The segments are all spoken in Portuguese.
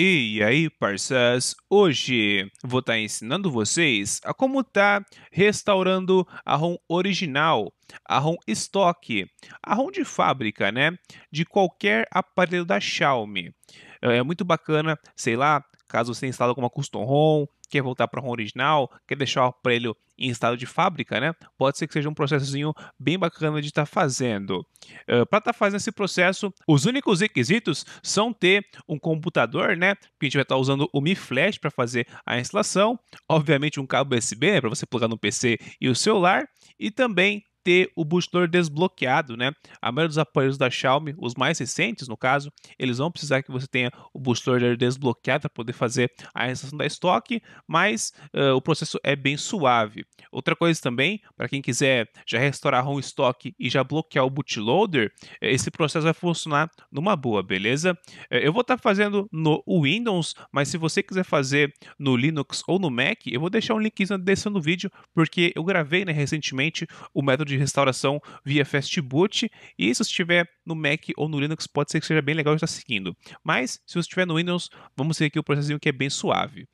E aí, parças? Hoje vou estar tá ensinando vocês a como tá restaurando a ROM original, a ROM estoque, a ROM de fábrica, né? De qualquer aparelho da Xiaomi. É, é muito bacana, sei lá, caso você instale alguma custom ROM, quer voltar para a ROM original, quer deixar o aparelho em estado de fábrica, né? Pode ser que seja um processozinho bem bacana de estar tá fazendo. Uh, eh, para estar tá fazendo esse processo, os únicos requisitos são ter um computador, né? Que a gente vai estar tá usando o Mi Flash para fazer a instalação, obviamente um cabo USB né? para você plugar no PC e o celular, e também ter o bootloader desbloqueado, né? A maioria dos aparelhos da Xiaomi, os mais recentes no caso, eles vão precisar que você tenha o bootloader desbloqueado para poder fazer a instalação da estoque, mas uh, o processo é bem suave. Outra coisa também, para quem quiser já restaurar ROM estoque e já bloquear o bootloader, esse processo vai funcionar numa boa, beleza? Eh, eu vou estar tá fazendo no Windows, mas se você quiser fazer no Linux ou no Mac, eu vou deixar um linkzinho na descrição do vídeo, porque eu gravei né, recentemente o método de restauração via fastboot E se você estiver no Mac ou no Linux, pode ser que seja bem legal estar seguindo. Mas se você estiver no Windows, vamos seguir aqui o processinho que é bem suave.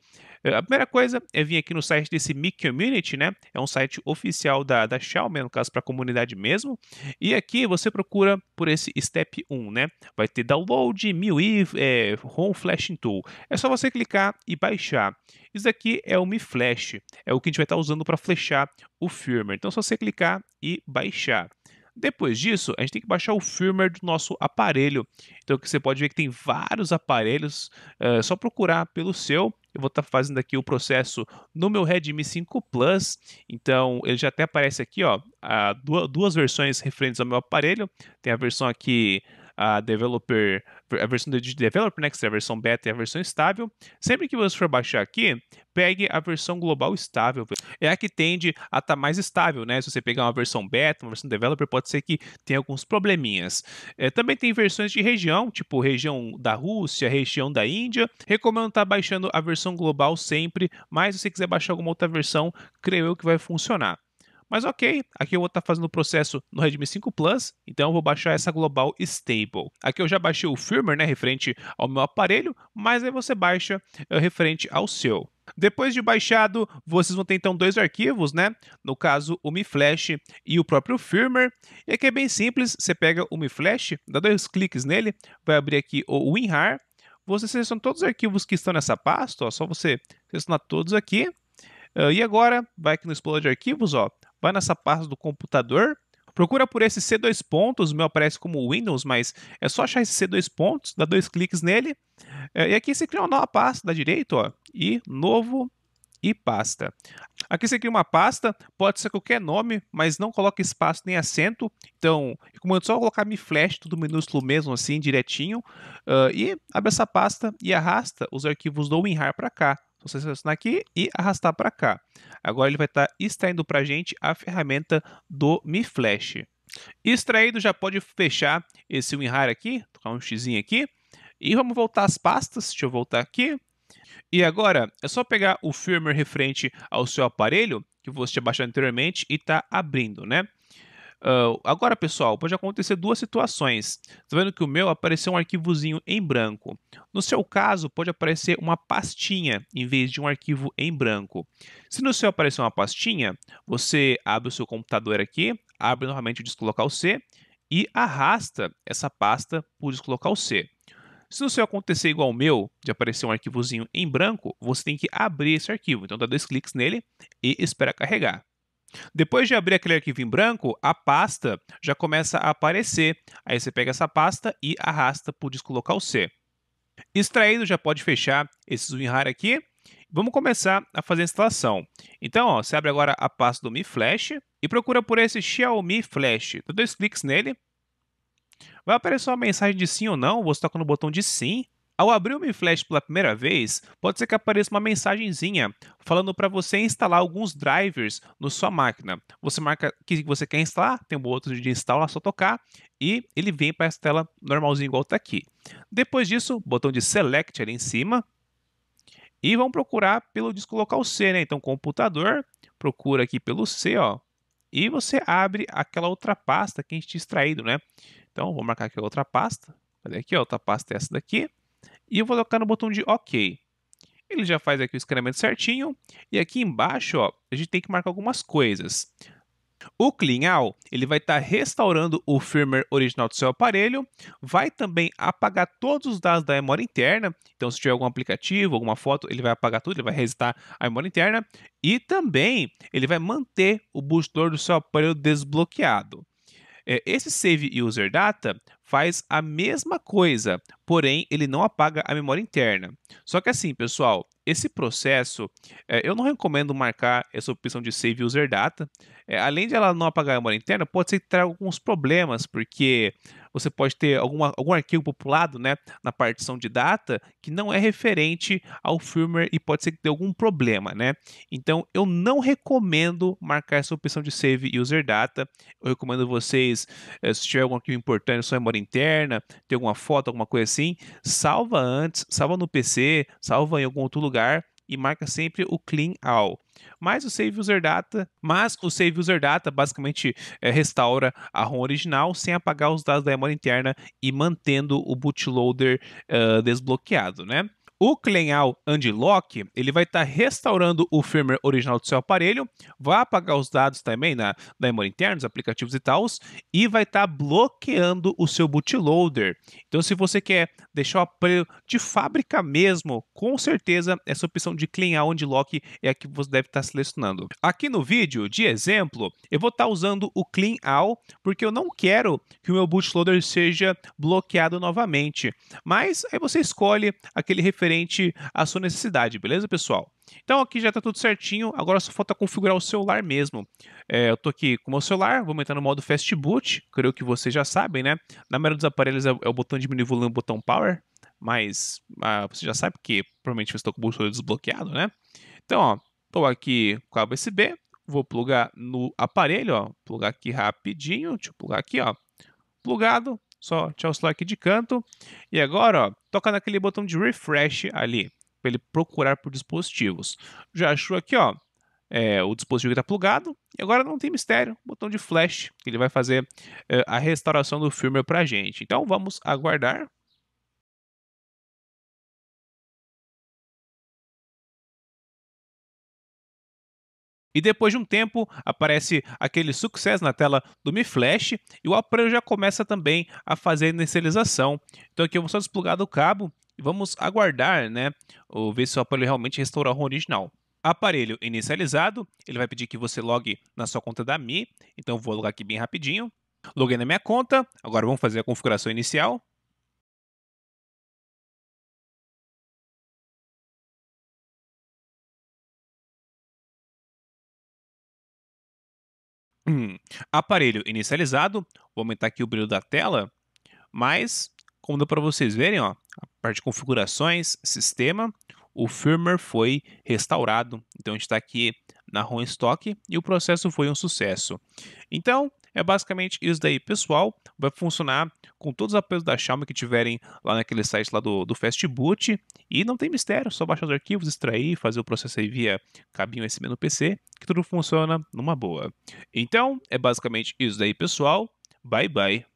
É, a primeira coisa é vir aqui no site desse Mi Community, né? É um site oficial da, da Xiaomi, né? no caso, para a comunidade mesmo. E aqui você procura por esse Step 1, né? Vai ter download, MIUI, é, eh, Flashing Tool. É só você clicar e baixar. Isso aqui é o Mi Flash, é o que a gente vai estar usando para flechar o firmware. Então é só você clicar e baixar. Depois disso, a gente tem que baixar o firmware do nosso aparelho. Então que você pode ver que tem vários aparelhos, é só procurar pelo seu. Eu vou estar tá fazendo aqui o processo no meu Redmi 5 Plus. Então ele já até aparece aqui, ó, duas versões referentes ao meu aparelho. Tem a versão aqui a developer, a versão de developer next, né, a versão beta e a versão estável. Sempre que você for baixar aqui, pegue a versão global estável. É a que tende a estar tá mais estável, né? Se você pegar uma versão beta, uma versão developer, pode ser que tenha alguns probleminhas. É, também tem versões de região, tipo região da Rússia, região da Índia. Recomendo estar tá baixando a versão global sempre, mas se você quiser baixar alguma outra versão, creio eu que vai funcionar. Mas ok, aqui eu vou estar tá fazendo o processo no Redmi 5 Plus, então eu vou baixar essa global stable. Aqui eu já baixei o firmware, né, referente ao meu aparelho, mas aí você baixa uh, referente ao seu. Depois de baixado, vocês vão ter então dois arquivos, né? No caso, o Mi Flash e o próprio firmware. E aqui é bem simples, você pega o Mi Flash dá dois cliques nele, vai abrir aqui o WinRAR. Você seleciona todos os arquivos que estão nessa pasta, ó, só você selecionar todos aqui. Uh, e agora, vai aqui no Explorer de Arquivos, ó, vai nessa pasta do computador, procura por esse C2 pontos, o meu aparece como Windows, mas é só achar esse C2 pontos, dá dois cliques nele, é, e aqui você cria uma nova pasta da direita, ó, e novo e pasta. Aqui você cria uma pasta, pode ser qualquer nome, mas não coloca espaço nem acento. Então, recomendo é só colocar Mi Flash, tudo minúsculo mesmo, assim, direitinho. Uh, e abre essa pasta e arrasta os arquivos do WinRAR para cá você selecionar aqui e arrastar para cá. Agora ele vai estar tá extraindo para a gente a ferramenta do Mi Flash. Extraído, já pode fechar esse WinRAR aqui, tocar um x aqui. E vamos voltar às pastas, deixa eu voltar aqui. E agora, é só pegar o firmware referente ao seu aparelho, que você baixou anteriormente, e está abrindo, né? Uh, agora, pessoal, pode acontecer duas situações. Está vendo que o meu apareceu um arquivozinho em branco. No seu caso, pode aparecer uma pastinha em vez de um arquivo em branco. Se no seu aparecer uma pastinha, você abre o seu computador aqui, abre novamente o disco local C e arrasta essa pasta para o disco local C. Se no seu acontecer igual ao meu, de aparecer um arquivozinho em branco, você tem que abrir esse arquivo. Então dá dois cliques nele e espera carregar. Depois de abrir aquele arquivo em branco, a pasta já começa a aparecer. Aí você pega essa pasta e arrasta para o disco local C. Extraído, já pode fechar esse WinRAR aqui. Vamos começar a fazer a instalação. Então, ó, você abre agora a pasta do Mi Flash e procura por esse Xiaomi Flash. Dá dois cliques nele. Vai aparecer uma mensagem de sim ou não. Você toca no botão de sim ao abrir o Mi Flash pela primeira vez, pode ser que apareça uma mensagenzinha falando para você instalar alguns drivers na sua máquina. Você marca que você quer instalar, tem um outro de instalar, é só tocar e ele vem para essa tela normalzinho igual está aqui. Depois disso, botão de Select ali em cima e vamos procurar pelo disco local C, né? Então computador, procura aqui pelo C, ó, e você abre aquela outra pasta que a gente tinha extraído, né? Então vou marcar aqui a outra pasta. Cadê aqui? Ó, a outra pasta é essa daqui e eu vou tocar no botão de OK. Ele já faz aqui o escaneamento certinho e aqui embaixo ó, a gente tem que marcar algumas coisas. O CleanAll ele vai estar tá restaurando o firmware original do seu aparelho, vai também apagar todos os dados da memória interna. Então, se tiver algum aplicativo, alguma foto, ele vai apagar tudo, ele vai resetar a memória interna e também ele vai manter o bootloader do seu aparelho desbloqueado. É, esse save user data faz a mesma coisa, porém ele não apaga a memória interna. Só que assim, pessoal, esse processo é, eu não recomendo marcar essa opção de save user data. É, além de ela não apagar a memória interna, pode ser que traga alguns problemas, porque você pode ter alguma, algum arquivo populado né, na partição de data que não é referente ao firmware e pode ser que dê algum problema. Né? Então eu não recomendo marcar essa opção de Save User Data. Eu recomendo vocês, eh, se tiver algum arquivo importante, sua memória interna, ter alguma foto, alguma coisa assim, salva antes, salva no PC, salva em algum outro lugar e marca sempre o Clean All mais o Save User Data, mas o Save User Data basicamente é, restaura a ROM original sem apagar os dados da memória interna e mantendo o bootloader uh, desbloqueado, né? O and Lock ele vai estar tá restaurando o firmware original do seu aparelho, vai apagar os dados também na, na memória interna, os aplicativos e tal, e vai estar tá bloqueando o seu bootloader. Então, se você quer deixar o aparelho de fábrica mesmo, com certeza essa opção de and Lock é a que você deve estar tá selecionando. Aqui no vídeo, de exemplo, eu vou estar tá usando o All porque eu não quero que o meu bootloader seja bloqueado novamente. Mas aí você escolhe aquele referente referente à sua necessidade, beleza, pessoal? Então aqui já está tudo certinho, agora só falta configurar o celular mesmo. É, eu estou aqui com o meu celular, vou entrar no modo Fast Boot, creio que vocês já sabem, né? Na maioria dos aparelhos é, é o botão diminuir o volume, o botão Power, mas ah, você já sabe que provavelmente eu estou com o botão desbloqueado, né? Então, ó, estou aqui com a USB, vou plugar no aparelho, ó, plugar aqui rapidinho, deixa eu plugar aqui, ó. Plugado, só tirar o celular aqui de canto. E agora, ó, toca naquele botão de refresh ali, para ele procurar por dispositivos. Já achou aqui, ó, é, o dispositivo que está plugado. E agora não tem mistério, botão de flash, ele vai fazer é, a restauração do firmware para a gente. Então vamos aguardar. E depois de um tempo, aparece aquele sucesso na tela do Mi Flash e o aparelho já começa também a fazer a inicialização. Então aqui eu vou só desplugar do cabo e vamos aguardar, né, ou ver se o aparelho realmente restaurou o original. Aparelho inicializado, ele vai pedir que você logue na sua conta da Mi, então eu vou logar aqui bem rapidinho. Loguei na minha conta, agora vamos fazer a configuração inicial. Hum, aparelho inicializado, vou aumentar aqui o brilho da tela, mas como deu para vocês verem, ó, a parte de configurações, sistema, o firmware foi restaurado, então está aqui na ROM Stock e o processo foi um sucesso. Então, é basicamente isso daí, pessoal. Vai funcionar com todos os apelos da Xiaomi que tiverem lá naquele site lá do, do E não tem mistério, só baixar os arquivos, extrair, fazer o processo aí via cabinho USB no PC, que tudo funciona numa boa. Então, é basicamente isso daí, pessoal. Bye bye.